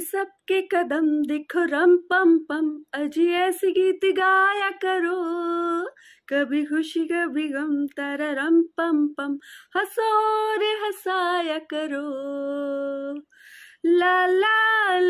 सबके कदम दिखो रम पम पम अजी ऐसे गीत गाया करो कभी खुशी कभी गम तारा रम पम पम हंसो रे करो ला ला